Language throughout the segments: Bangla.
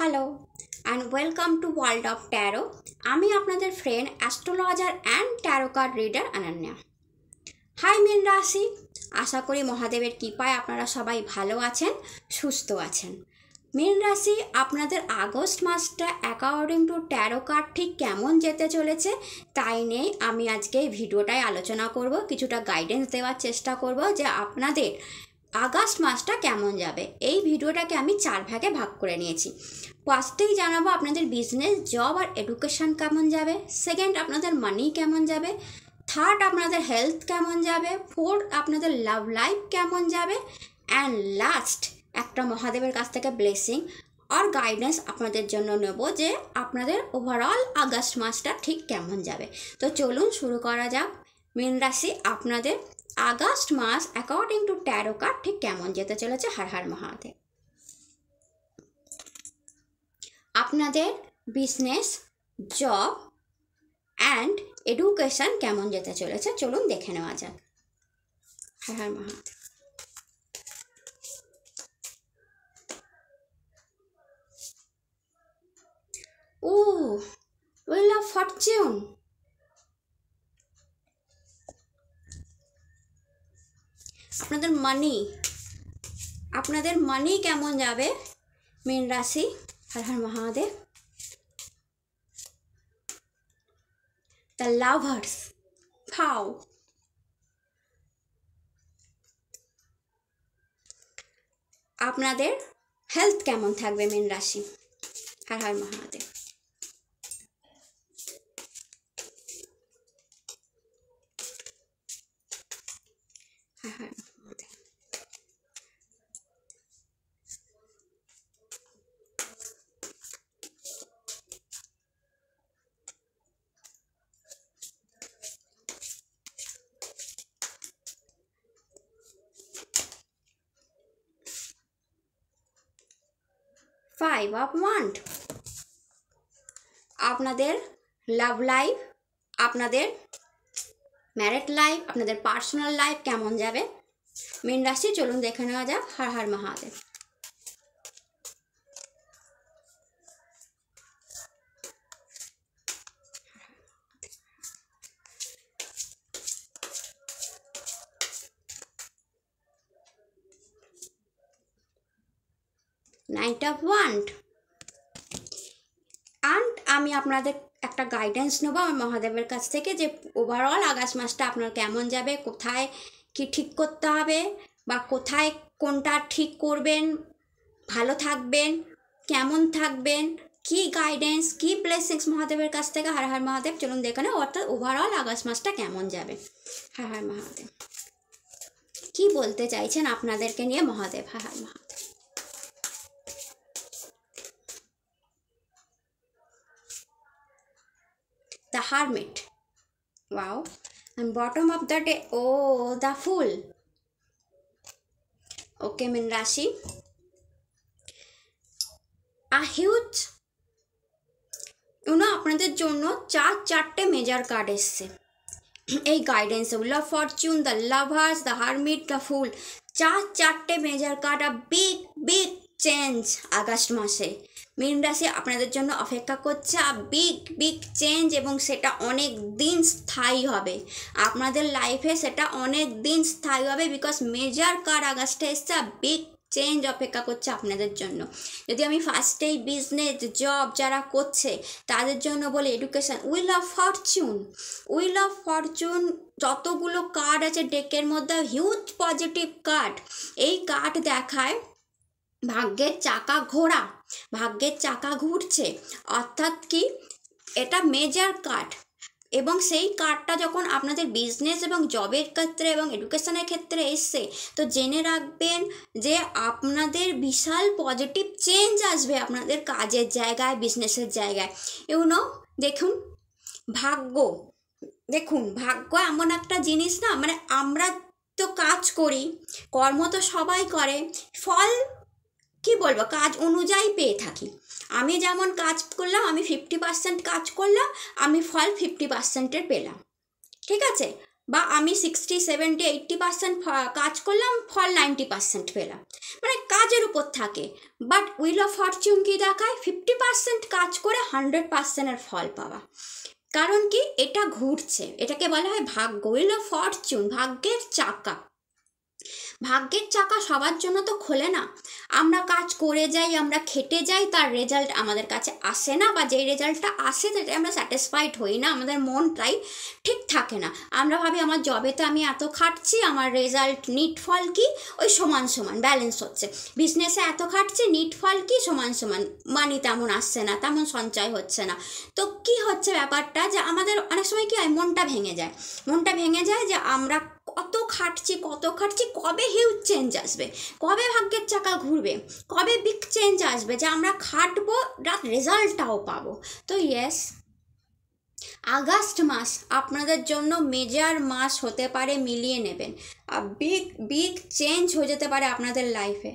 Hello and welcome to world of tarot আমি আপনাদের friend astrologer and tarot card reader Ananya hi মিন রাশি আশা করি মহাদেবের কৃপায় আপনারা সবাই ভালো আছেন সুস্থ আছেন মিন রাশি আপনাদের আগস্ট মাসটা অ্যাকর্ডিং টু ট্যারো কার্ড ঠিক কেমন যেতে চলেছে তাই নিয়ে আমি আজকে এই ভিডিওটায় আলোচনা করব কিছুটা গাইডেন্স দেওয়ার চেষ্টা করব যে আপনাদের আগস্ট মাসটা কেমন যাবে এই ভিডিওটাকে আমি চার ভাগে ভাগ করে নিয়েছি ফার্স্টেই জানাবো আপনাদের বিজনেস জব আর এডুকেশান কেমন যাবে সেকেন্ড আপনাদের মানি কেমন যাবে থার্ড আপনাদের হেলথ কেমন যাবে ফোর্থ আপনাদের লাভ লাইফ কেমন যাবে অ্যান্ড লাস্ট একটা মহাদেবের কাছ থেকে ব্লেসিং আর গাইডেন্স আপনাদের জন্য নেব যে আপনাদের ওভারঅল আগস্ট মাসটা ঠিক কেমন যাবে তো চলুন শুরু করা যাক মীন রাশি আপনাদের আগস্ট মাস অ্যাকর্ডিং টু ট্যারো কার্ড ঠিক কেমন যেতে চলেছে হার হার মহাদেব আপনাদের বিজনেস জব অ্যান্ড এডুকেশন কেমন যেতে চলেছে চলুন দেখে নেওয়া যাক হার হার মহাদেব ও উইল অফ ফরচুন আপনাদের মানি আপনাদের মানি কেমন যাবে মীন রাশি হর হর মহাদেব দ্য লাভার্স ফাও আপনাদের হেলথ কেমন থাকবে মীন রাশি হর হর মহাদেব হ্যাঁ হ্যাঁ ফাইভ বা মান্থ আপনাদের লাভ লাইফ আপনাদের ম্যারেড লাইফ আপনাদের পার্সোনাল লাইফ কেমন যাবে মেন রাশি চলুন দেখে নেওয়া যাক হার হার মহাদেব আন্ট আন্ট আমি আপনাদের একটা গাইডেন্স নেবো আমার মহাদেবের কাছ থেকে যে ওভারঅল আগস্ট মাসটা আপনার কেমন যাবে কোথায় কি ঠিক করতে হবে বা কোথায় কোনটা ঠিক করবেন ভালো থাকবেন কেমন থাকবেন কি গাইডেন্স কি ব্লেসিংস মহাদেবের কাছ থেকে হার হার মহাদেব চলুন দেখানো অর্থাৎ ওভারঅল আগস্ট মাসটা কেমন যাবে হার হার মহাদেব কি বলতে চাইছেন আপনাদেরকে নিয়ে Mahadev Har Har Mahadev the hermit. Wow. And bottom of the day, oh, the fool. Okay, Min Rashi. A huge you know আপনাদের জন্য চার চারটে মেজার কার্ড এসছে এই guidance love fortune the lovers the hermit the fool চার চারটে major card a big big change August মাসে মীন রাশি আপনাদের জন্য অপেক্ষা করছে বিগ বিগ চেঞ্জ এবং সেটা অনেক দিন স্থায়ী হবে আপনাদের লাইফে সেটা অনেক দিন স্থায়ী হবে বিকজ মেজর কার আগস্টে এসছে বিগ চেঞ্জ অপেক্ষা করছে আপনাদের জন্য যদি আমি ফার্স্টেই বিজনেস জব যারা করছে তাদের জন্য বলে education wheel of fortune wheel of fortune যতগুলো কার্ড আছে ডেকের মধ্যে হিউজ পজিটিভ কার্ড এই কার্ড দেখায় ভাগ্যের চাকা ঘোরা ভাগ্যের চাকা ঘুরছে অর্থাৎ কি এটা মেজার কার্ড এবং সেই কার্ডটা যখন আপনাদের বিজনেস এবং জবের ক্ষেত্রে এবং এডুকেশনের ক্ষেত্রে এসছে তো জেনে রাখবেন যে আপনাদের বিশাল পজিটিভ চেঞ্জ আসবে আপনাদের কাজের জায়গায় বিজনেসের জায়গায় ইউনো দেখুন ভাগ্য দেখুন ভাগ্য এমন একটা জিনিস না মানে আমরা তো কাজ করি কর্ম তো সবাই করে ফল কি বলবো কাজ অনুযায়ী পেয়ে থাকি আমি যেমন কাজ করলাম আমি ফিফটি পার্সেন্ট কাজ করলাম আমি ফল ফিফটি পার্সেন্টের পেলাম ঠিক আছে বা আমি সিক্সটি সেভেন্টি এইট্টি পার্সেন্ট কাজ করলাম ফল নাইনটি পার্সেন্ট পেলাম মানে কাজের উপর থাকে বাট উইল অফ ফরচুন কি দেখায় ফিফটি পার্সেন্ট কাজ করে হান্ড্রেড পার্সেন্টের ফল পাওয়া কারণ কি এটা ঘুরছে এটাকে বলা হয় ভাগ্য উইল অফ ফরচুন ভাগ্যের চাকা ভাগ্যের চাকা সবার জন্য তো খোলে না আমরা কাজ করে যাই আমরা খেটে যাই তার রেজাল্ট আমাদের কাছে আসে না বা যেই রেজাল্টটা আসে তাতে আমরা স্যাটিসফাইড হই না আমাদের মনটাই ঠিক থাকে না আমরা ভাবি আমার জবে তো আমি এত খাটছি আমার রেজাল্ট নিট ফল কি ওই সমান সমান ব্যালেন্স হচ্ছে বিজনেসে এত খাটছি নিট ফল কি সমান সমান মানি তেমন আসছে না তেমন সঞ্চয় হচ্ছে না তো কি হচ্ছে ব্যাপারটা যে আমাদের অনেক সময় কি হয় মনটা ভেঙে যায় মনটা ভেঙে যায় যে আমরা কত খাটছি কত খাটছি কবে হিউজ চেঞ্জ আসবে কবে ভাগ্যের চাকা ঘুরবে কবে বিগ চেঞ্জ আসবে যে আমরা খাটবো রাত রেজাল্টটাও পাবো তো ইয়েস আগস্ট মাস আপনাদের জন্য মেজার মাস হতে পারে মিলিয়ে নেবেন বিগ বিগ চেঞ্জ হয়ে যেতে পারে আপনাদের লাইফে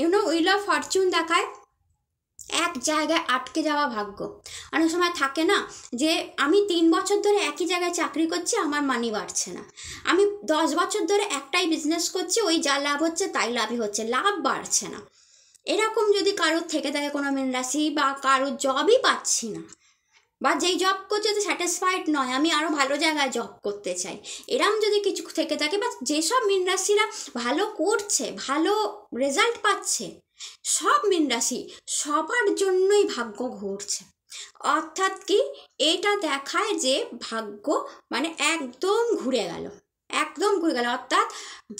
ইউনো উইল অফ ফরচুন দেখায় এক জায়গায় আটকে যাওয়া ভাগ্য অনেক সময় থাকে না যে আমি তিন বছর ধরে একই জায়গায় চাকরি করছি আমার মানি বাড়ছে না আমি দশ বছর ধরে একটাই বিজনেস করছি ওই যা লাভ হচ্ছে তাই লাভই হচ্ছে লাভ বাড়ছে না এরকম যদি কারোর থেকে থাকে কোনো মিন রাশি বা কারোর জবই পাচ্ছি না বা যেই জব করছে তো স্যাটিসফাইড নয় আমি আরও ভালো জায়গায় জব করতে চাই এরম যদি কিছু থেকে থাকে বা যেসব মিন রাশিরা ভালো করছে ভালো রেজাল্ট পাচ্ছে সব মীন রাশি সবার জন্যই ভাগ্য ঘুরছে অর্থাৎ কি এটা দেখায় যে ভাগ্য মানে একদম ঘুরে গেল একদম ঘুরে গেল অর্থাৎ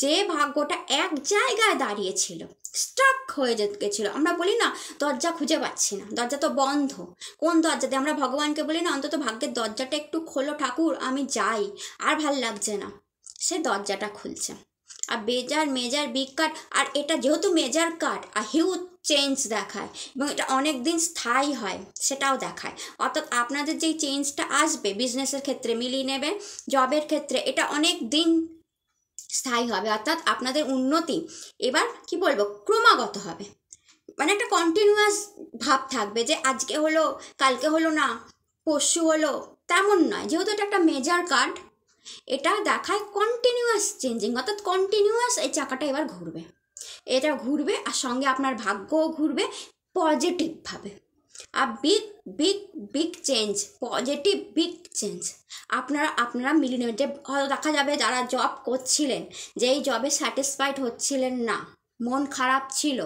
যে ভাগ্যটা এক জায়গায় দাঁড়িয়েছিল স্ট্রাক হয়ে গেছিল আমরা বলি না দরজা খুঁজে পাচ্ছি না দরজা তো বন্ধ কোন দরজাতে আমরা ভগবানকে বলি না অন্তত ভাগ্যের দরজাটা একটু খোলো ঠাকুর আমি যাই আর ভাল লাগছে না সে দরজাটা খুলছে আর বেজার মেজার বিগ কাট আর এটা যেহেতু মেজার কাট আর হিউজ চেঞ্জ দেখায় এবং এটা অনেক দিন স্থায়ী হয় সেটাও দেখায় অর্থাৎ আপনাদের যেই চেঞ্জটা আসবে বিজনেসের ক্ষেত্রে মিলিয়ে নেবে জবের ক্ষেত্রে এটা অনেক দিন স্থায়ী হবে অর্থাৎ আপনাদের উন্নতি এবার কি বলবো ক্রমাগত হবে মানে একটা কন্টিনিউয়াস ভাব থাকবে যে আজকে হলো কালকে হলো না পরশু হলো তেমন নয় যেহেতু এটা একটা মেজার কার্ড এটা দেখায় কন্টিনিউয়াস চেঞ্জিং অর্থাৎ কন্টিনিউয়াস এই চাকাটা এবার ঘুরবে এটা ঘুরবে আর সঙ্গে আপনার ভাগ্যও ঘুরবে পজিটিভভাবে আর big big big change positive big change আপনারা আপনারা মিলিয়ে যে হয়তো দেখা যাবে যারা জব করছিলেন যে এই জবে স্যাটিসফাইড হচ্ছিলেন না মন খারাপ ছিল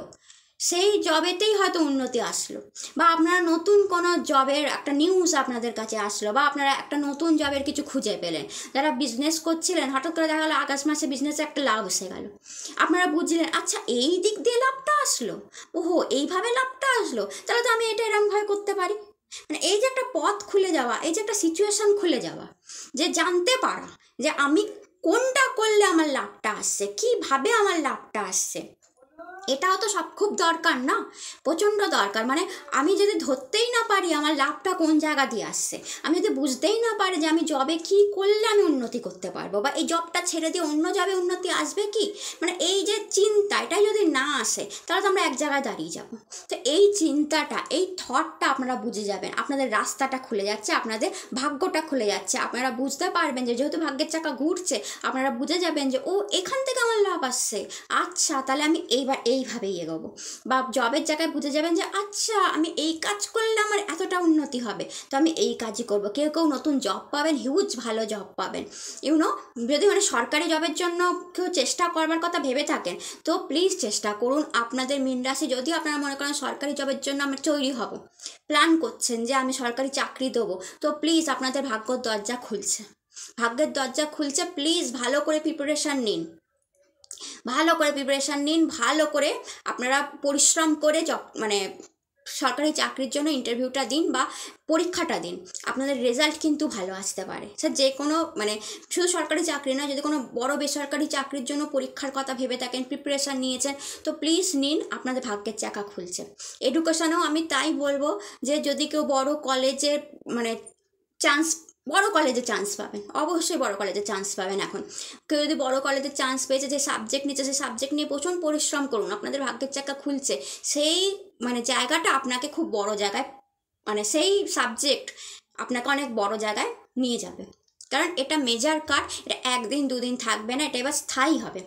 সেই জবেতেই হয়তো উন্নতি আসলো বা আপনারা নতুন কোনো জবের একটা নিউজ আপনাদের কাছে আসলো বা আপনারা একটা নতুন জবের কিছু খুঁজে পেলেন যারা বিজনেস করছিলেন হঠাৎ করে দেখা গেলো আগস্ট মাসে বিজনেসে একটা লাভ এসে গেল আপনারা বুঝলেন আচ্ছা এই দিক দিয়ে লাভটা আসলো ওহো এইভাবে লাভটা আসলো তাহলে তো আমি এটা এরমভাবে করতে পারি মানে এই যে একটা পথ খুলে যাওয়া এই যে একটা সিচুয়েশন খুলে যাওয়া যে জানতে পারা যে আমি কোনটা করলে আমার লাভটা আসছে কিভাবে আমার লাভটা আসছে এটাও তো সব খুব দরকার না প্রচণ্ড দরকার মানে আমি যদি ধরতেই না পারি আমার লাভটা কোন জায়গা দিয়ে আসছে আমি যদি বুঝতেই না পারি যে আমি জবে কি করলে আমি উন্নতি করতে পারবো বা এই জবটা ছেড়ে দিয়ে অন্য জবে উন্নতি আসবে কি মানে এই যে চিন্তা এটাই যদি না আসে তাহলে তো আমরা এক জায়গায় দাঁড়িয়ে যাব তো এই চিন্তাটা এই থটটা আপনারা বুঝে যাবেন আপনাদের রাস্তাটা খুলে যাচ্ছে আপনাদের ভাগ্যটা খুলে যাচ্ছে আপনারা বুঝতে পারবেন যে যেহেতু ভাগ্যের চাকা ঘুরছে আপনারা বুঝে যাবেন যে ও এখান থেকে আমার লাভ আসছে আচ্ছা তাহলে আমি এইবার এইভাবেই এগোবো বা জবের জায়গায় বুঝে যাবেন যে আচ্ছা আমি এই কাজ করলে আমার এতটা উন্নতি হবে তো আমি এই কাজই করব কেউ কেউ নতুন জব পাবেন হিউজ ভালো জব পাবেন ইউনো যদি মানে সরকারি জবের জন্য কেউ চেষ্টা করবার কথা ভেবে থাকেন তো প্লিজ চেষ্টা করুন আপনাদের মিন রাশি যদি আপনারা মনে করেন সরকারি জবের জন্য আমার তৈরি হব প্ল্যান করছেন যে আমি সরকারি চাকরি দেবো তো প্লিজ আপনাদের ভাগ্য দরজা খুলছে ভাগ্যের দরজা খুলছে প্লিজ ভালো করে প্রিপারেশান নিন ভালো করে প্রিপারেশান নিন ভালো করে আপনারা পরিশ্রম করে মানে সরকারি চাকরির জন্য ইন্টারভিউটা দিন বা পরীক্ষাটা দিন আপনাদের রেজাল্ট কিন্তু ভালো আসতে পারে স্যার যে কোনো মানে শুধু সরকারি চাকরি নয় যদি কোনো বড় বেসরকারি চাকরির জন্য পরীক্ষার কথা ভেবে থাকেন প্রিপারেশান নিয়েছেন তো প্লিজ নিন আপনাদের ভাগ্যের চাকা খুলছে এডুকেশনেও আমি তাই বলবো যে যদি কেউ বড় কলেজের মানে চান্স বড় কলেজে চান্স পাবেন অবশ্যই বড় কলেজে চান্স পাবেন এখন কেউ যদি বড় কলেজে চান্স পেয়েছে যে সাবজেক্ট নিচ্ছে সেই সাবজেক্ট নিয়ে প্রচুর পরিশ্রম করুন আপনাদের ভাগ্যের চাকা খুলছে সেই মানে জায়গাটা আপনাকে খুব বড় জায়গায় মানে সেই সাবজেক্ট আপনাকে অনেক বড় জায়গায় নিয়ে যাবে কারণ এটা মেজার কার্ড এটা একদিন দুদিন থাকবে না এটা এবার স্থায়ী হবে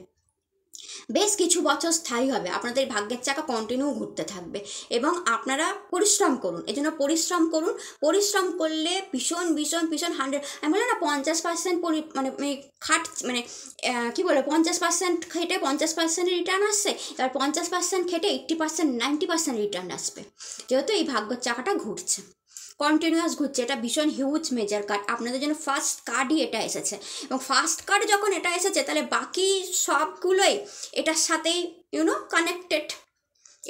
বেশ কিছু বছর স্থায়ী হবে আপনাদের ভাগ্যের চাকা কন্টিনিউ ঘুরতে থাকবে এবং আপনারা পরিশ্রম করুন এজন্য পরিশ্রম করুন পরিশ্রম করলে ভীষণ ভীষণ ভীষণ হান্ড্রেড আমি বললাম না পঞ্চাশ পার্সেন্ট মানে খাট মানে কী বলে পঞ্চাশ পার্সেন্ট খেটে পঞ্চাশ পার্সেন্ট রিটার্ন আসছে এবার পঞ্চাশ পার্সেন্ট খেটে eighty percent ninety percent return আসবে যেহেতু এই ভাগ্যের চাকাটা ঘুরছে কন্টিনিউয়াস ঘুরছে এটা ভীষণ হিউজ মেজার কার্ড আপনাদের জন্য ফার্স্ট কার্ডই এটা এসেছে এবং ফার্স্ট কার্ড যখন এটা এসেছে তাহলে বাকি সবগুলোই এটার সাথেই ইউনো কানেক্টেড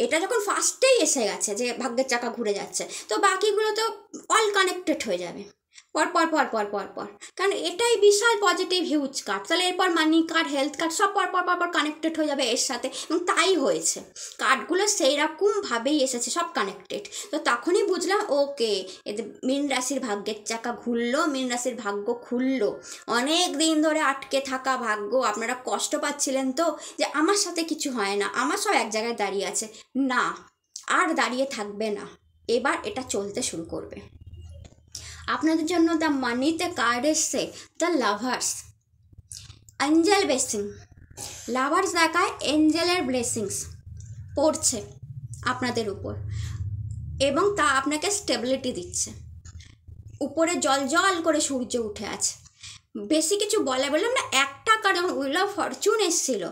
এটা যখন ফার্স্টেই এসে গেছে যে ভাগ্যের চাকা ঘুরে যাচ্ছে তো বাকিগুলো তো অল কানেক্টেড হয়ে যাবে পর পর পর পর পর পর কারণ এটাই বিশাল পজিটিভ হিউজ কার্ড তাহলে এরপর মানি কার্ড হেলথ কার্ড সব পর পর পর পর কানেক্টেড হয়ে যাবে এর সাথে এবং তাই হয়েছে কার্ডগুলো সেইরকমভাবেই এসেছে সব কানেক্টেড তো তখনই বুঝলাম ওকে এদের মীন রাশির ভাগ্যের চাকা ঘুরলো মীন রাশির ভাগ্য খুললো অনেক দিন ধরে আটকে থাকা ভাগ্য আপনারা কষ্ট পাচ্ছিলেন তো যে আমার সাথে কিছু হয় না আমার সব এক জায়গায় দাঁড়িয়ে আছে না আর দাঁড়িয়ে থাকবে না এবার এটা চলতে শুরু করবে আপনাদের জন্য দ্য মানিতে কার্ড এসছে the lovers angel blessing lovers দেখায় এঞ্জেলের ব্লেসিংস পড়ছে আপনাদের উপর এবং তা আপনাকে স্টেবিলিটি দিচ্ছে উপরে জল জল করে সূর্য উঠে আছে বেশি কিছু বলে বললাম না একটা যখন উইল অফ ফরচুন এসেছিল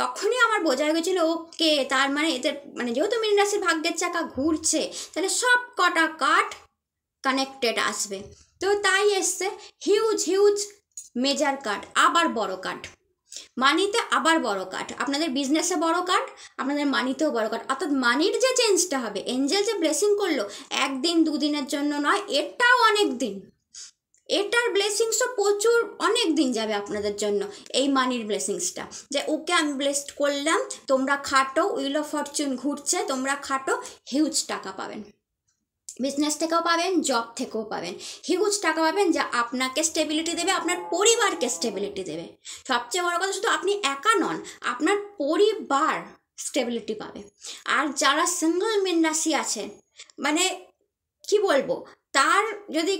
তখনই আমার বোঝা গেছিলো ওকে তার মানে এদের মানে যেহেতু মিনরাশির ভাগ্যের চাকা ঘুরছে তাহলে সব কটা কাঠ কানেক্টেড আসবে তো তাই এসছে হিউজ হিউজ মেজার কাট আবার বড় কাট মানিতে আবার বড় কাট আপনাদের বিজনেসে বড় কাট আপনাদের মানিতেও বড় কাট অর্থাৎ মানির যে চেঞ্জটা হবে এঞ্জেল যে ব্লেসিং করলো একদিন দুদিনের জন্য নয় এটাও অনেক দিন এটার ব্লেসিংসও প্রচুর অনেক দিন যাবে আপনাদের জন্য এই মানির ব্লেসিংসটা যে ওকে আমি ব্লেসড করলাম তোমরা খাটো উইল অফ ফরচুন ঘুরছে তোমরা খাটো হিউজ টাকা পাবেন বিজনেস থেকেও পাবেন জব থেকেও পাবেন হিউজ টাকা পাবেন যা আপনাকে স্টেবিলিটি দেবে আপনার পরিবারকে স্টেবিলিটি দেবে সবচেয়ে বড় কথা শুধু আপনি একা নন আপনার পরিবার স্টেবিলিটি পাবে আর যারা সিঙ্গল মেন আছেন মানে কি বলবো তার যদি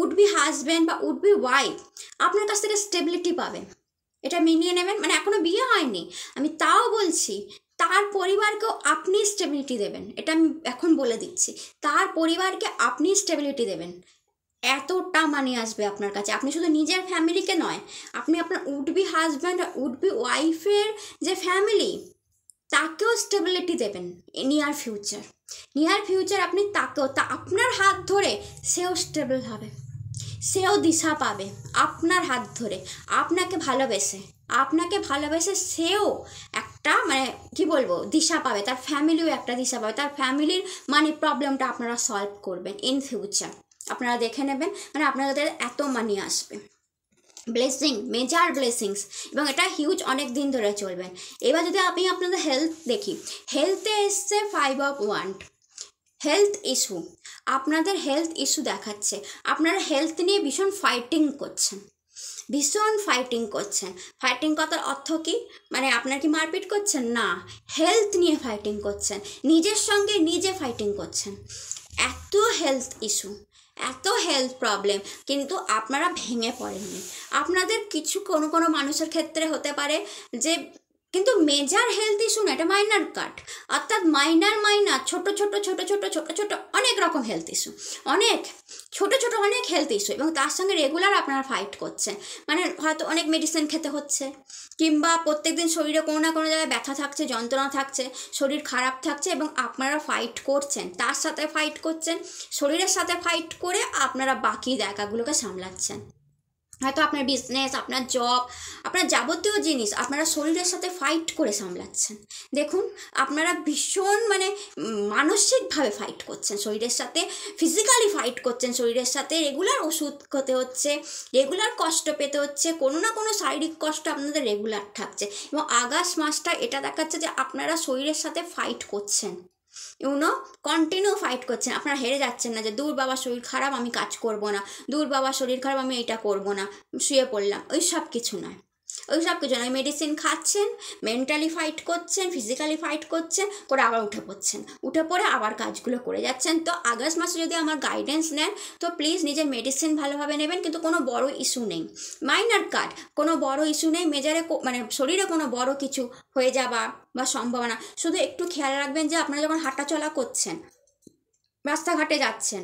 উড বি হাজব্যান্ড বা উড বি ওয়াইফ আপনার কাছ থেকে স্টেবিলিটি পাবে এটা মিনিয়ে নেবেন মানে এখনও বিয়ে হয়নি আমি তাও বলছি তার পরিবারকেও আপনি স্টেবিলিটি দেবেন এটা আমি এখন বলে দিচ্ছি তার পরিবারকে আপনি স্টেবিলিটি দেবেন এতটা মানি আসবে আপনার কাছে আপনি শুধু নিজের ফ্যামিলিকে নয় আপনি আপনার উডবি হাজব্যান্ড আর উডবি ওয়াইফের যে ফ্যামিলি তাকেও স্টেবিলিটি দেবেন নিয়ার ফিউচার নিয়ার ফিউচার আপনি তাকেও তা আপনার হাত ধরে সেও স্টেবল হবে সেও দিশা পাবে আপনার হাত ধরে আপনাকে ভালোবেসে আপনাকে ভালোবেসে সেও একটা মানে কি বলবো দিশা পাবে তার ফ্যামিলিও একটা দিশা পাবে তার ফ্যামিলির মানে প্রবলেমটা আপনারা সলভ করবেন ইন ফিউচার আপনারা দেখে নেবেন মানে আপনাদের এত মানি আসবে ব্লেসিং মেজার ব্লেসিংস এবং এটা হিউজ অনেক দিন ধরে চলবেন এবার যদি আমি আপনাদের হেলথ দেখি হেলথে এসছে ফাইভ অফ ওয়ান হেলথ ইস্যু আপনাদের হেলথ ইস্যু দেখাচ্ছে আপনারা হেলথ নিয়ে ভীষণ ফাইটিং করছেন ভীষণ ফাইটিং করছেন ফাইটিং করার অর্থ কি মানে আপনার কি মারপিট করছেন না হেলথ নিয়ে ফাইটিং করছেন নিজের সঙ্গে নিজে ফাইটিং করছেন এত হেলথ ইস্যু এত হেলথ প্রবলেম কিন্তু আপনারা ভেঙে পড়েননি আপনাদের কিছু কোনো কোনো মানুষের ক্ষেত্রে হতে পারে যে কিন্তু মেজার হেলথ ইস্যু না এটা মাইনার কাট অর্থাৎ মাইনার মাইনার ছোট ছোট ছোট ছোট ছোট ছোট অনেক রকম হেলথ ইস্যু অনেক ছোট ছোট অনেক হেলথ ইস্যু এবং তার সঙ্গে রেগুলার আপনারা ফাইট করছেন মানে হয়তো অনেক মেডিসিন খেতে হচ্ছে কিংবা প্রত্যেক দিন শরীরে কোনো না কোনো জায়গায় ব্যথা থাকছে যন্ত্রণা থাকছে শরীর খারাপ থাকছে এবং আপনারা ফাইট করছেন তার সাথে ফাইট করছেন শরীরের সাথে ফাইট করে আপনারা বাকি জায়গাগুলোকে সামলাচ্ছেন হয়তো আপনার বিজনেস আপনার জব আপনার যাবতীয় জিনিস আপনারা শরীরের সাথে ফাইট করে সামলাচ্ছেন দেখুন আপনারা ভীষণ মানে মানসিকভাবে ফাইট করছেন শরীরের সাথে ফিজিক্যালি ফাইট করছেন শরীরের সাথে রেগুলার ওষুধ খেতে হচ্ছে রেগুলার কষ্ট পেতে হচ্ছে কোনো না কোনো শারীরিক কষ্ট আপনাদের রেগুলার থাকছে এবং আগস্ট মাসটা এটা দেখাচ্ছে যে আপনারা শরীরের সাথে ফাইট করছেন ইউনো কন্টিনিউ ফাইট করছেন আপনারা হেরে যাচ্ছেন না যে দূর বাবা শরীর খারাপ আমি কাজ করব না দূর বাবা শরীর খারাপ আমি এটা করব না শুয়ে পড়লাম ওই সব কিছু নয় ওই সব কিছু না মেডিসিন খাচ্ছেন মেন্টালি ফাইট করছেন ফিজিক্যালি ফাইট করছেন করে আবার উঠে পড়ছেন উঠে পড়ে আবার কাজগুলো করে যাচ্ছেন তো আগস্ট মাসে যদি আমার গাইডেন্স নেন তো প্লিজ নিজের মেডিসিন ভালোভাবে নেবেন কিন্তু কোনো বড় ইস্যু নেই মাইনার কাট কোনো বড় ইস্যু নেই মেজারে মানে শরীরে কোনো বড় কিছু হয়ে যাওয়া বা সম্ভাবনা শুধু একটু খেয়াল রাখবেন যে আপনারা যখন হাঁটাচলা করছেন রাস্তাঘাটে যাচ্ছেন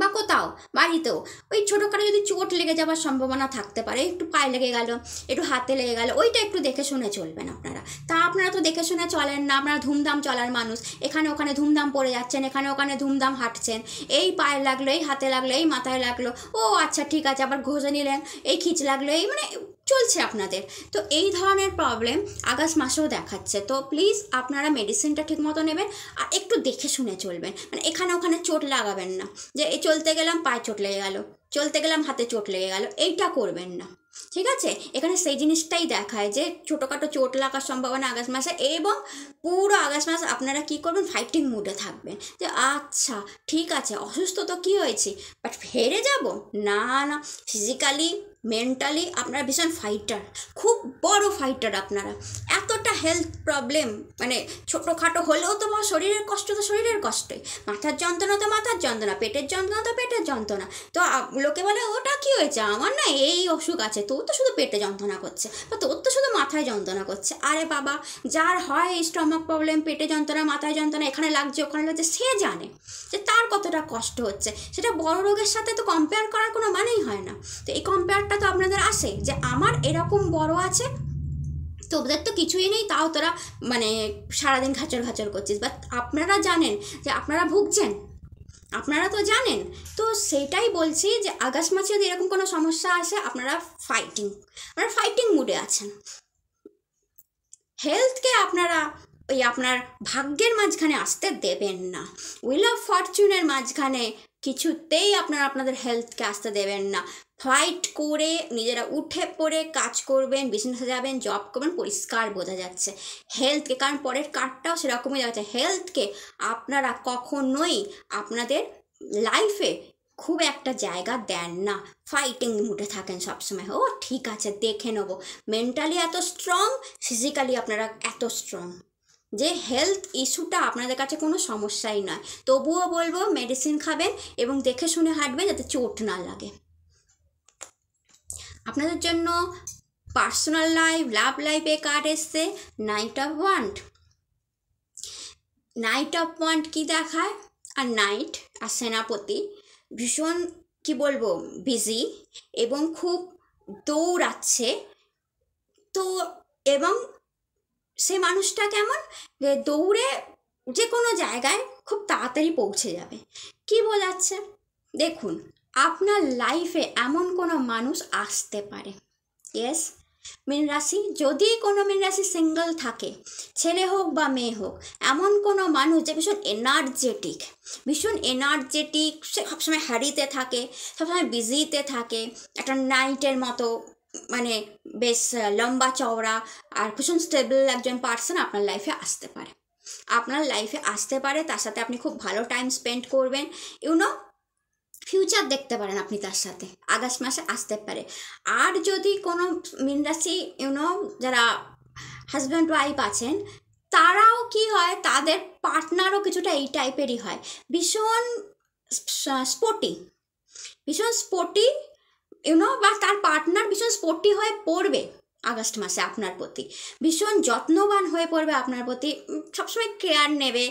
বা কোথাও বাড়িতেও ওই ছোটোখাটো যদি চোট লেগে যাওয়ার সম্ভাবনা থাকতে পারে একটু পায়ে লেগে গেল একটু হাতে লেগে গেল ওইটা একটু দেখে শুনে চলবেন আপনারা তা আপনারা তো দেখে শুনে চলেন না আপনারা ধুমধাম চলার মানুষ এখানে ওখানে ধুমধাম পড়ে যাচ্ছেন এখানে ওখানে ধুমধাম হাঁটছেন এই পায়ে লাগলো এই হাতে লাগলো এই মাথায় লাগলো ও আচ্ছা ঠিক আছে আবার ঘষে নিলেন এই খিচ লাগলো এই মানে চলছে আপনাদের তো এই ধরনের প্রবলেম আগস্ট মাসেও দেখাচ্ছে তো প্লিজ আপনারা মেডিসিনটা ঠিক মতো নেবেন আর একটু দেখে শুনে চলবেন মানে এখানে ওখানে চোট লাগাবেন না যে এই চলতে গেলাম পায়ে চোট লেগে গেল চলতে গেলাম হাতে চোট লেগে গেল এইটা করবেন না ঠিক আছে এখানে সেই জিনিসটাই দেখায় যে ছোটোখাটো চোট লাগার সম্ভাবনা আগস্ট মাসে এবং পুরো আগস্ট মাস আপনারা কি করবেন ফাইটিং মুডে থাকবেন যে আচ্ছা ঠিক আছে অসুস্থ তো কী হয়েছে বাট হেরে যাব না না ফিজিক্যালি মেন্টালি আপনারা ভীষণ ফাইটার খুব বড় ফাইটার আপনারা এতটা হেলথ প্রবলেম মানে ছোটোখাটো হলেও তো শরীরের কষ্ট তো শরীরের কষ্টই মাথার যন্ত্রণা তো মাথার যন্ত্রণা পেটের যন্ত্রণা তো পেটের যন্ত্রণা তো লোকে বলে ওটা কী হয়েছে আমার না এই অসুখ আছে তোর তো শুধু পেটে যন্ত্রণা করছে বা তোর তো শুধু মাথায় যন্ত্রণা করছে আরে বাবা যার হয় স্টমাক প্রবলেম পেটে যন্ত্রণা মাথায় যন্ত্রণা এখানে লাগছে ওখানে লাগছে সে জানে যে তার কতটা কষ্ট হচ্ছে সেটা বড় রোগের সাথে তো কম্পেয়ার করার কোনো মানেই হয় না তো এই কম্পেয়ার ব্যাপারটা তো আপনাদের আসে যে আমার এরকম বড় আছে তোদের তো কিছুই নেই তাও তোরা মানে সারাদিন ঘাচর ঘাচর করছিস বাট আপনারা জানেন যে আপনারা ভুগছেন আপনারা তো জানেন তো সেটাই বলছি যে আগস্ট মাসে যদি এরকম কোনো সমস্যা আসে আপনারা ফাইটিং আপনারা ফাইটিং মুডে আছেন হেলথকে আপনারা ওই আপনার ভাগ্যের মাঝখানে আসতে দেবেন না উইল অফ ফরচুনের মাঝখানে কিছুতেই আপনারা আপনাদের হেলথকে আসতে দেবেন না ফাইট করে নিজেরা উঠে পড়ে কাজ করবেন বিজনেসে যাবেন জব করবেন পরিষ্কার বোঝা যাচ্ছে হেলথকে কারণ পরের কার্ডটাও সেরকমই যাচ্ছে হেলথকে আপনারা কখনোই আপনাদের লাইফে খুব একটা জায়গা দেন না ফাইটিং মুডে থাকেন সবসময় ও ঠিক আছে দেখে নেবো মেন্টালি এত স্ট্রং ফিজিক্যালি আপনারা এত স্ট্রং যে হেলথ ইস্যুটা আপনাদের কাছে কোনো সমস্যাই নয় তবুও বলবো মেডিসিন খাবেন এবং দেখে শুনে হাঁটবেন যাতে চোট না লাগে আপনাদের জন্য পার্সোনাল লাইফ লাভ লাইফে কার্ড এসছে knight of wands knight of wands কী দেখায় আর নাইট আর সেনাপতি ভীষণ কি বলবো বিজি এবং খুব দৌড়াচ্ছে তো এবং সে মানুষটা কেমন যে দৌড়ে যে কোনো জায়গায় খুব তাড়াতাড়ি পৌঁছে যাবে কি বোঝাচ্ছে দেখুন আপনার লাইফে এমন কোনো মানুষ আসতে পারে ইয়েস মীন রাশি যদি কোনো মীন রাশি সিঙ্গল থাকে ছেলে হোক বা মেয়ে হোক এমন কোনো মানুষ যে ভীষণ এনার্জেটিক ভীষণ এনার্জেটিক সে সবসময় হারিতে থাকে সবসময় বিজিতে থাকে একটা নাইটের মতো মানে বেশ লম্বা চওড়া আর ভীষণ স্টেবল একজন পার্সন আপনার লাইফে আসতে পারে আপনার লাইফে আসতে পারে তার সাথে আপনি খুব ভালো টাইম স্পেন্ড করবেন ইউনো ফিউচার দেখতে পারেন আপনি তার সাথে আগস্ট মাসে আসতে পারে আর যদি কোনো মিনরাশি ইউনো যারা হাজব্যান্ড ওয়াইফ আছেন তারাও কি হয় তাদের পার্টনারও কিছুটা এই টাইপেরই হয় ভীষণ স্পোর্টি ভীষণ স্পোর্টি ইউনো বা তার পার্টনার ভীষণ স্পোর্টি হয়ে পড়বে আগস্ট মাসে আপনার প্রতি ভীষণ যত্নবান হয়ে পড়বে আপনার প্রতি সবসময় কেয়ার নেবে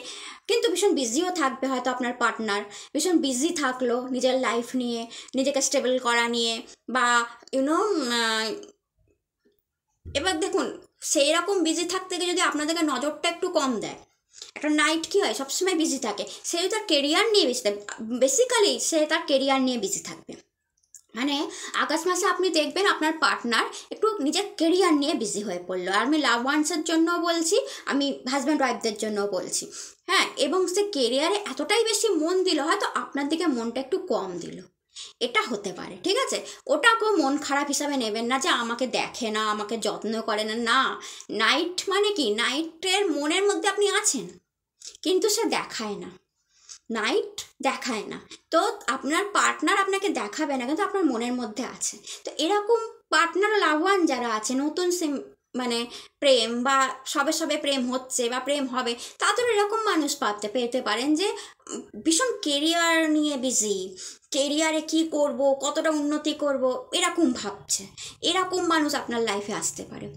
কিন্তু ভীষণ বিজিও থাকবে হয়তো আপনার পার্টনার ভীষণ বিজি থাকলো নিজের লাইফ নিয়ে নিজেকে স্টেবল করা নিয়ে বা ইউনো এবার দেখুন সেই রকম বিজি থাকতে গিয়ে যদি আপনাদেরকে নজরটা একটু কম দেয় একটা নাইট কী হয় সবসময় বিজি থাকে সে তার কেরিয়ার নিয়ে বেশি বেসিক্যালি সে তার কেরিয়ার নিয়ে বিজি থাকবে মানে আগস্ট মাসে আপনি দেখবেন আপনার পার্টনার একটু নিজের কেরিয়ার নিয়ে বিজি হয়ে পড়লো আর আমি লাভ ওয়ান্সের জন্য বলছি আমি হাজব্যান্ড ওয়াইফদের জন্য বলছি হ্যাঁ এবং সে কেরিয়ারে এতটাই বেশি মন দিল হয়তো আপনার দিকে মনটা একটু কম দিল এটা হতে পারে ঠিক আছে ওটাকেও মন খারাপ হিসাবে নেবেন না যে আমাকে দেখে না আমাকে যত্ন করে না না নাইট মানে কি নাইটের মনের মধ্যে আপনি আছেন কিন্তু সে দেখায় না নাইট দেখায় না তো আপনার পার্টনার আপনাকে দেখাবে না কিন্তু আপনার মনের মধ্যে আছে তো এরকম পার্টনার লাভবান যারা আছে নতুন সিম মানে প্রেম বা সবে সবে প্রেম হচ্ছে বা প্রেম হবে তাদের এরকম মানুষ পাবতে পেতে পারেন যে ভীষণ কেরিয়ার নিয়ে বিজি কেরিয়ারে কি করব কতটা উন্নতি করব এরকম ভাবছে এরকম মানুষ আপনার লাইফে আসতে পারে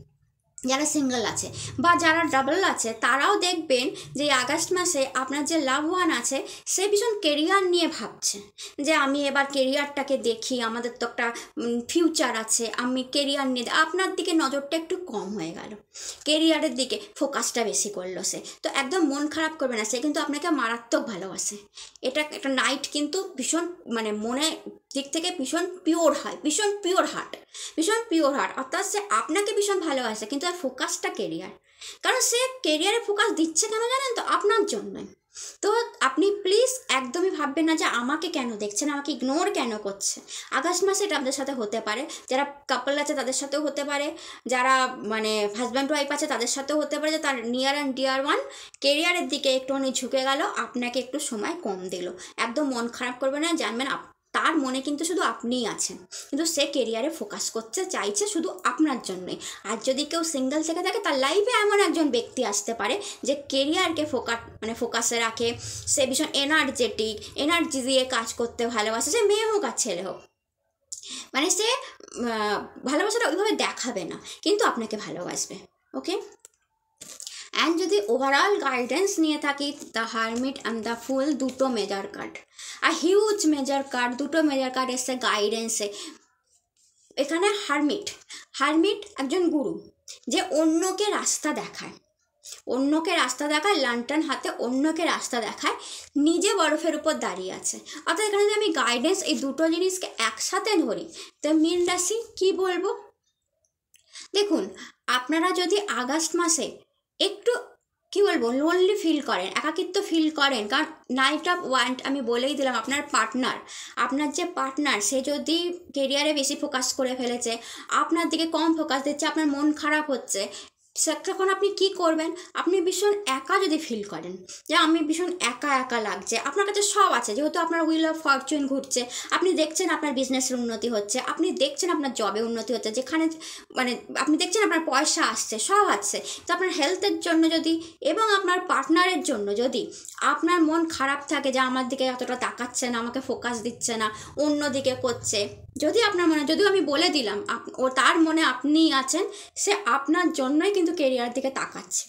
যারা সিঙ্গেল আছে বা যারা ডাবল আছে তারাও দেখবেন যে আগস্ট মাসে আপনার যে লাভ ওয়ান আছে সে ভীষণ কেরিয়ার নিয়ে ভাবছে যে আমি এবার কেরিয়ারটাকে দেখি আমাদের তো একটা ফিউচার আছে আমি কেরিয়ার নিয়ে আপনার দিকে নজরটা একটু কম হয়ে গেল কেরিয়ারের দিকে ফোকাসটা বেশি করলো সে তো একদম মন খারাপ করবে না সে কিন্তু আপনাকে মারাত্মক ভালোবাসে এটা একটা নাইট কিন্তু ভীষণ মানে মনে দিক থেকে ভীষণ পিওর হয় ভীষণ পিওর হার্ট ভীষণ পিওর হার্ট অর্থাৎ সে আপনাকে ভীষণ ভালোবাসে কিন্তু তার ফোকাসটা কেরিয়ার কারণ সে কেরিয়ারে ফোকাস দিচ্ছে কেন জানেন তো আপনার জন্যই তো আপনি প্লিজ একদমই ভাববেন না যে আমাকে কেন দেখছেন আমাকে ইগনোর কেন করছে আগস্ট মাসে এটা আপনাদের সাথে হতে পারে যারা কাপল আছে তাদের সাথেও হতে পারে যারা মানে হাজব্যান্ড ওয়াইফ আছে তাদের সাথেও হতে পারে যে তার নিয়ার অ্যান্ড ডিয়ার ওয়ান কেরিয়ারের দিকে একটুখানি ঝুঁকে গেল আপনাকে একটু সময় কম দিল একদম মন খারাপ করবে না জানবেন তার মনে কিন্তু শুধু আপনিই আছেন কিন্তু সে কেরিয়ারে ফোকাস করতে চাইছে শুধু আপনার জন্যই আর যদি কেউ সিঙ্গেল থেকে থাকে তার লাইফে এমন একজন ব্যক্তি আসতে পারে যে কেরিয়ারকে ফোকাস মানে ফোকাসে রাখে সে ভীষণ এনার্জেটিক এনার্জি দিয়ে কাজ করতে ভালোবাসে সে মেয়ে হোক আর ছেলে হোক মানে সে ভালোবাসাটা ওইভাবে দেখাবে না কিন্তু আপনাকে ভালোবাসবে ওকে অ্যান্ড যদি ওভারঅল গাইডেন্স নিয়ে থাকি the hermit and the fool দুটো মেজার কার্ড আর হিউজ মেজার কার্ড দুটো মেজার কার্ড এসছে গাইডেন্সে এখানে হারমিট হারমিট একজন গুরু যে অন্যকে রাস্তা দেখায় অন্যকে রাস্তা দেখায় লন্টন হাতে অন্যকে রাস্তা দেখায় নিজে বরফের উপর দাঁড়িয়ে আছে অর্থাৎ এখানে যদি আমি গাইডেন্স এই দুটো জিনিসকে একসাথে ধরি তো মিন রাশি কী বলবো দেখুন আপনারা যদি আগস্ট মাসে একটু কি বলবো লোনলি ফিল করেন একাকিত্ব ফিল করেন কারণ নাইট অফ ওয়ান্ট আমি বলেই দিলাম আপনার পার্টনার আপনার যে পার্টনার সে যদি কেরিয়ারে বেশি ফোকাস করে ফেলেছে আপনার দিকে কম ফোকাস দিচ্ছে আপনার মন খারাপ হচ্ছে তখন আপনি কি করবেন আপনি ভীষণ একা যদি ফিল করেন যে আমি ভীষণ একা একা লাগছে আপনার কাছে সব আছে যেহেতু আপনার উইল অফ ফরচুন ঘুরছে আপনি দেখছেন আপনার বিজনেসের উন্নতি হচ্ছে আপনি দেখছেন আপনার জবে উন্নতি হচ্ছে যেখানে মানে আপনি দেখছেন আপনার পয়সা আসছে সব আছে তো আপনার হেলথের জন্য যদি এবং আপনার পার্টনারের জন্য যদি আপনার মন খারাপ থাকে যে আমার দিকে অতটা তাকাচ্ছে না আমাকে ফোকাস দিচ্ছে না অন্য দিকে করছে যদি আপনার মনে যদিও আমি বলে দিলাম ও তার মনে আপনি আছেন সে আপনার জন্যই কিন্তু কেরিয়ার দিকে তাকাচ্ছে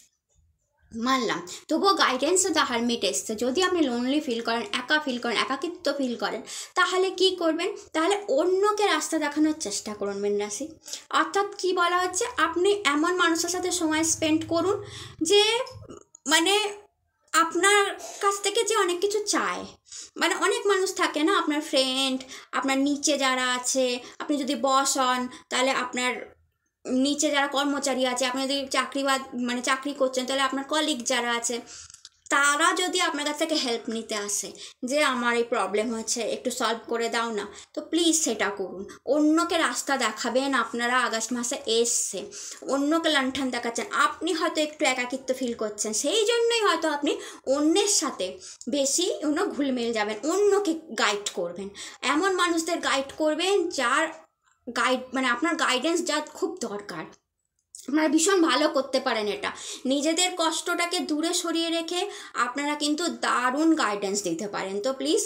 মানলাম তবুও গাইডেন্সও তাহার মেটে এসছে যদি আপনি লোনলি ফিল করেন একা ফিল করেন একাকিত্ব ফিল করেন তাহলে কি করবেন তাহলে অন্যকে রাস্তা দেখানোর চেষ্টা করুন রাশি অর্থাৎ কি বলা হচ্ছে আপনি এমন মানুষের সাথে সময় স্পেন্ড করুন যে মানে আপনার কাছ থেকে যে অনেক কিছু চায় মানে অনেক মানুষ থাকে না আপনার ফ্রেন্ড আপনার নিচে যারা আছে আপনি যদি বস হন তাহলে আপনার নিচে যারা কর্মচারী আছে আপনি যদি চাকরি বা মানে চাকরি করছেন তাহলে আপনার কলিগ যারা আছে তারা যদি আপনার কাছ থেকে হেল্প নিতে আসে যে আমার এই প্রবলেম হচ্ছে একটু সলভ করে দাও না তো প্লিজ সেটা করুন অন্যকে রাস্তা দেখাবেন আপনারা আগস্ট মাসে এসছে অন্যকে লণ্ঠন দেখাচ্ছেন আপনি হয়তো একটু একাকিত্ব ফিল করছেন সেই জন্যই হয়তো আপনি অন্যের সাথে বেশি অন্য ঘুলমেল যাবেন অন্যকে গাইড করবেন এমন মানুষদের গাইড করবেন যার গাইড মানে আপনার গাইডেন্স যা খুব দরকার আপনারা ভীষণ ভালো করতে পারেন এটা নিজেদের কষ্টটাকে দূরে সরিয়ে রেখে আপনারা কিন্তু দারুণ গাইডেন্স দিতে পারেন তো প্লিজ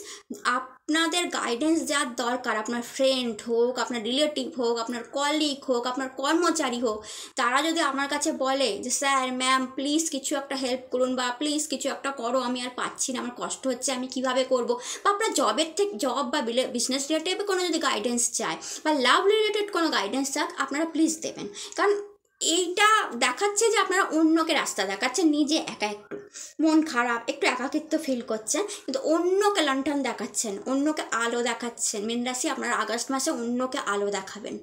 আপ আপনাদের গাইডেন্স যার দরকার আপনার ফ্রেন্ড হোক আপনার রিলেটিভ হোক আপনার কলিগ হোক আপনার কর্মচারী হোক তারা যদি আমার কাছে বলে যে স্যার ম্যাম প্লিজ কিছু একটা হেল্প করুন বা প্লিজ কিছু একটা করো আমি আর পাচ্ছি না আমার কষ্ট হচ্ছে আমি কিভাবে করব বা আপনার জবের থেকে জব বা বিজনেস রিলেটেড কোনো যদি গাইডেন্স চায় বা লাভ রিলেটেড কোনো গাইডেন্স চাক আপনারা প্লিজ দেবেন কারণ এইটা দেখাচ্ছে যে আপনারা অন্যকে রাস্তা দেখাচ্ছেন নিজে একা একটু মন খারাপ একটু একাকিত্ব ফিল করছেন কিন্তু অন্যকে লন্ঠন দেখাচ্ছেন অন্যকে আলো দেখাচ্ছেন মেন রাশি আপনারা আগস্ট মাসে অন্যকে আলো দেখাবেন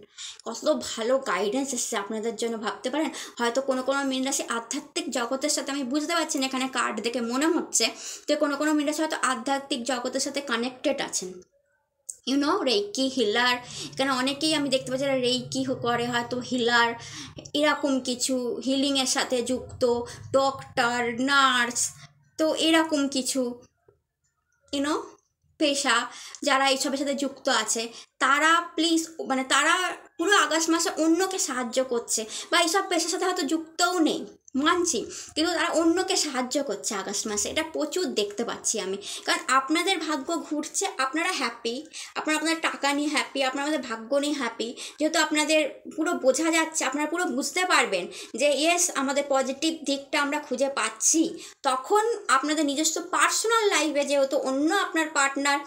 কত ভালো গাইডেন্স এসেছে আপনাদের জন্য ভাবতে পারেন হয়তো কোনো কোনো মেন রাশি আধ্যাত্মিক জগতের সাথে আমি বুঝতে পারছি না এখানে কার্ড দেখে মনে হচ্ছে যে কোনো কোনো মেন রাশি হয়তো আধ্যাত্মিক জগতের সাথে কানেক্টেড আছেন ইউনো রেইকি রেকি হিলার এখানে অনেকেই আমি দেখতে পাচ্ছি যারা রেকি করে হয়তো হিলার এরকম কিছু হিলিংয়ের সাথে যুক্ত ডক্টর নার্স তো এরকম কিছু ইউনো পেশা যারা এইসবের সাথে যুক্ত আছে তারা প্লিজ মানে তারা পুরো আগস্ট মাসে অন্যকে সাহায্য করছে বা এইসব পেশার সাথে হয়তো যুক্তও নেই মানছি কিন্তু তারা অন্যকে সাহায্য করছে আগস্ট মাসে এটা প্রচুর দেখতে পাচ্ছি আমি কারণ আপনাদের ভাগ্য ঘুরছে আপনারা হ্যাপি আপনারা আপনাদের টাকা নিয়ে হ্যাপি আপনারা আমাদের ভাগ্য নিয়ে হ্যাপি যেহেতু আপনাদের পুরো বোঝা যাচ্ছে আপনারা পুরো বুঝতে পারবেন যে ইয়েস আমাদের পজিটিভ দিকটা আমরা খুঁজে পাচ্ছি তখন আপনাদের নিজস্ব পার্সোনাল লাইফে যেহেতু অন্য আপনার পার্টনার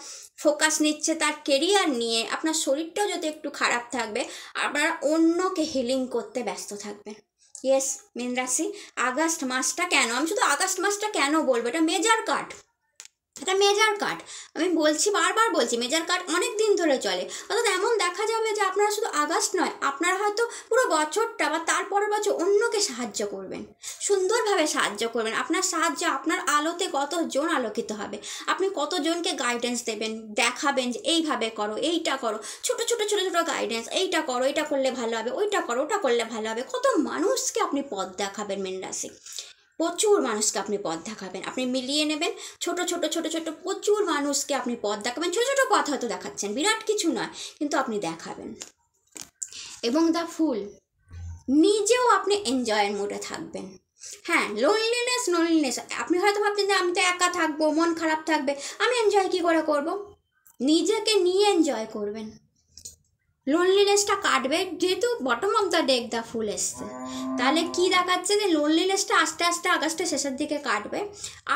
ফোকাস নিচ্ছে তার কেরিয়ার নিয়ে আপনার শরীরটাও যদি একটু খারাপ থাকবে আপনারা অন্যকে হিলিং করতে ব্যস্ত থাকবেন ইয়েস মেন রাশি আগস্ট মাসটা কেন আমি শুধু আগস্ট মাসটা কেন বলবো এটা মেজার কার্ড এটা মেজার কাট আমি বলছি বারবার বলছি মেজার কাট অনেক দিন ধরে চলে অর্থাৎ এমন দেখা যাবে যে আপনারা শুধু আগস্ট নয় আপনারা হয়তো পুরো বছরটা বা তারপরের বছর অন্যকে সাহায্য করবেন সুন্দরভাবে সাহায্য করবেন আপনার সাহায্য আপনার আলোতে কতজন আলোকিত হবে আপনি কতজনকে গাইডেন্স দেবেন দেখাবেন যে এইভাবে করো এইটা করো ছোটো ছোটো ছোটো ছোটো গাইডেন্স এইটা করো এটা করলে ভালো হবে ওইটা করো ওটা করলে ভালো হবে কত মানুষকে আপনি পথ দেখাবেন মেন রাশি প্রচুর মানুষকে আপনি পথ দেখাবেন আপনি মিলিয়ে নেবেন ছোট ছোট ছোট ছোট প্রচুর মানুষকে আপনি পথ দেখাবেন ছোট ছোট পথ হয়তো দেখাচ্ছেন বিরাট কিছু নয় কিন্তু আপনি দেখাবেন এবং দ্য ফুল নিজেও আপনি এনজয়ের মোডে থাকবেন হ্যাঁ লোনলিনেস লোনলিনেস আপনি হয়তো ভাবছেন যে আমি তো একা থাকবো মন খারাপ থাকবে আমি এনজয় কী করে করব নিজেকে নিয়ে এনজয় করবেন লোনলিনেসটা কাটবে যেহেতু bottom of the deck the fool এসছে তাহলে কি দেখাচ্ছে যে লোনলিনেসটা আস্তে আস্তে আগস্টের শেষের দিকে কাটবে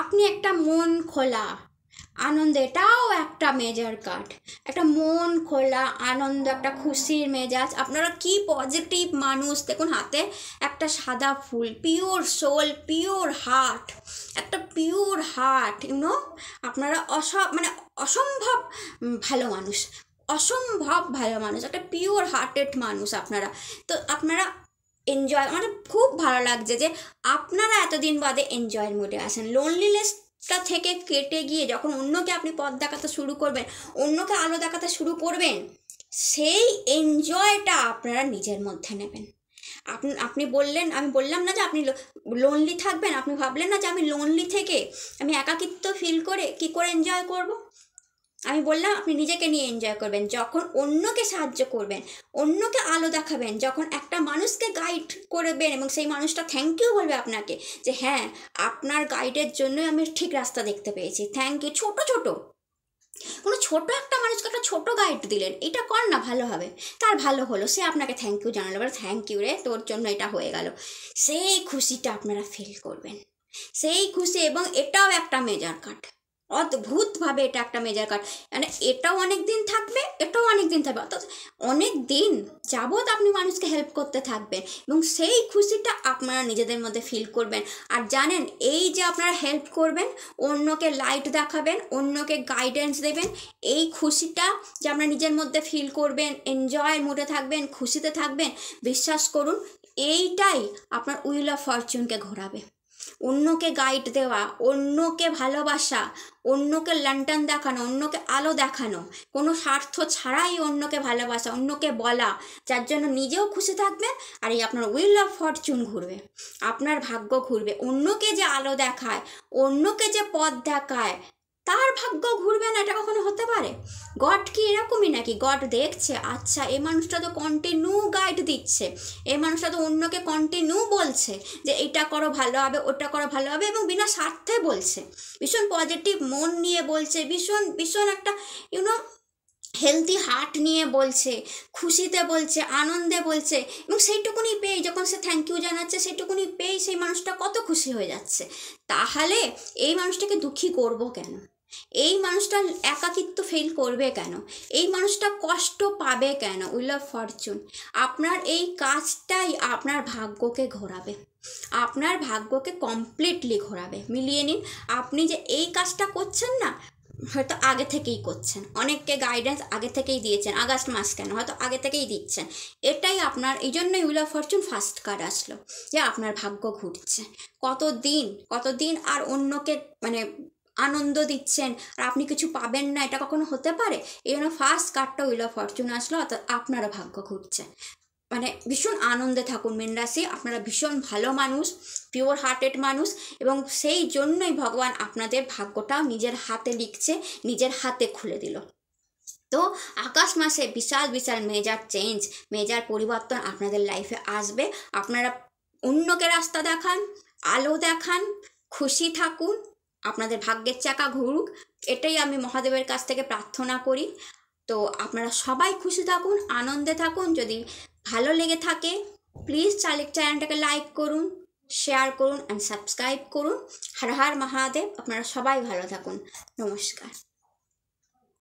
আপনি একটা মন খোলা আনন্দ এটাও একটা মেজার কাট একটা মন খোলা আনন্দ একটা খুশির মেজাজ আপনারা কি পজিটিভ মানুষ দেখুন হাতে একটা সাদা ফুল পিওর সোল পিওর হার্ট একটা পিওর হার্ট ইউনো আপনারা অস মানে অসম্ভব ভালো মানুষ অসম্ভব ভালো মানুষ একটা পিওর হার্টেড মানুষ আপনারা তো আপনারা এনজয় মানে খুব ভালো লাগছে যে আপনারা এতদিন বাদে এনজয়ের মুডে আসেন লোনলিনেস টা থেকে কেটে গিয়ে যখন অন্যকে আপনি পথ দেখাতে শুরু করবেন অন্যকে আলো দেখাতে শুরু করবেন সেই এনজয়টা আপনারা নিজের মধ্যে নেবেন আপনি আপনি বললেন আমি বললাম না যে আপনি লোনলি থাকবেন আপনি ভাবলেন না যে আমি লোনলি থেকে আমি একাকিত্ব ফিল করে কি করে এনজয় করব আমি বললাম আপনি নিজেকে নিয়ে এনজয় করবেন যখন অন্যকে সাহায্য করবেন অন্যকে আলো দেখাবেন যখন একটা মানুষকে গাইড করবেন এবং সেই মানুষটা থ্যাংক ইউ বলবে আপনাকে যে হ্যাঁ আপনার গাইডের জন্যই আমি ঠিক রাস্তা দেখতে পেয়েছি থ্যাংক ইউ ছোটো ছোটো কোনো ছোট একটা মানুষকে একটা ছোট গাইড দিলেন এটা কর না ভালো হবে তার ভালো হলো সে আপনাকে থ্যাংক ইউ জানালো বলে থ্যাংক ইউ রে তোর জন্য এটা হয়ে গেল সেই খুশিটা আপনারা ফিল করবেন সেই খুশি এবং এটাও একটা মেজার কাট অদ্ভুতভাবে এটা একটা মেজার কার্ড মানে এটাও অনেক দিন থাকবে এটাও অনেক দিন থাকবে অর্থাৎ অনেক দিন যাবৎ আপনি মানুষকে হেল্প করতে থাকবেন এবং সেই খুশিটা আপনারা নিজেদের মধ্যে ফিল করবেন আর জানেন এই যে আপনারা হেল্প করবেন অন্যকে লাইট দেখাবেন অন্যকে গাইডেন্স দেবেন এই খুশিটা যে আপনারা নিজের মধ্যে ফিল করবেন এনজয়ের মুডে থাকবেন খুশিতে থাকবেন বিশ্বাস করুন এইটাই আপনার উইল অফ ফরচুনকে ঘোরাবে অন্যকে গাইড দেওয়া অন্যকে ভালোবাসা অন্যকে ল্যান্টান দেখানো অন্যকে আলো দেখানো কোনো স্বার্থ ছাড়াই অন্যকে ভালোবাসা অন্যকে বলা যার জন্য নিজেও খুশি থাকবে আর এই আপনার উইল অফ ফরচুন ঘুরবে আপনার ভাগ্য ঘুরবে অন্যকে যে আলো দেখায় অন্যকে যে পথ দেখায় তার ভাগ্য ঘুরবে না এটা কখনো হতে পারে গড কি এরকমই নাকি গড দেখছে আচ্ছা এ মানুষটা তো কন্টিনিউ গাইড দিচ্ছে এ মানুষটা তো অন্যকে কন্টিনিউ বলছে যে এটা করো ভালো হবে ওটা করো ভালো হবে এবং বিনা স্বার্থে বলছে ভীষণ পজিটিভ মন নিয়ে বলছে ভীষণ ভীষণ একটা ইউনো হেলদি হার্ট নিয়ে বলছে খুশিতে বলছে আনন্দে বলছে এবং সেইটুকুনি পেয়ে যখন সে থ্যাংক ইউ জানাচ্ছে সেইটুকুনি পেয়ে সেই মানুষটা কত খুশি হয়ে যাচ্ছে তাহলে এই মানুষটাকে দুঃখী করবো কেন এই মানুষটা একাকিত্ব ফিল করবে কেন এই মানুষটা কষ্ট পাবে কেন উইল অফ ফরচুন আপনার এই কাজটাই আপনার ভাগ্যকে ঘোরাবে আপনার ভাগ্যকে কমপ্লিটলি ঘোরাবে মিলিয়ে নিন আপনি যে এই কাজটা করছেন না হয়তো আগে থেকেই করছেন অনেককে গাইডেন্স আগে থেকেই দিয়েছেন আগস্ট মাস কেন হয়তো আগে থেকেই দিচ্ছেন এটাই আপনার এই জন্যই wheel of fortune first card আসলো যে আপনার ভাগ্য ঘুরছে কত কত কতদিন আর অন্যকে মানে আনন্দ দিচ্ছেন আর আপনি কিছু পাবেন না এটা কখনো হতে পারে এই জন্য ফার্স্ট কার্ডটা উইল অফ ফরচুন আসলো অর্থাৎ আপনারা ভাগ্য ঘুরছেন মানে ভীষণ আনন্দে থাকুন মেন রাশি আপনারা ভীষণ ভালো মানুষ পিওর হার্টেড মানুষ এবং সেই জন্যই ভগবান আপনাদের ভাগ্যটাও নিজের হাতে লিখছে নিজের হাতে খুলে দিল তো আকাশ মাসে বিশাল বিশাল মেজার চেঞ্জ মেজার পরিবর্তন আপনাদের লাইফে আসবে আপনারা অন্যকে রাস্তা দেখান আলো দেখান খুশি থাকুন আপনাদের ভাগ্যের চাকা ঘুরুক এটাই আমি মহাদেবের কাছ থেকে প্রার্থনা করি তো আপনারা সবাই খুশি থাকুন আনন্দে থাকুন যদি ভালো লেগে থাকে প্লিজ চালিক চ্যানেলটাকে লাইক করুন শেয়ার করুন অ্যান্ড সাবস্ক্রাইব করুন হর হর মহাদেব আপনারা সবাই ভালো থাকুন নমস্কার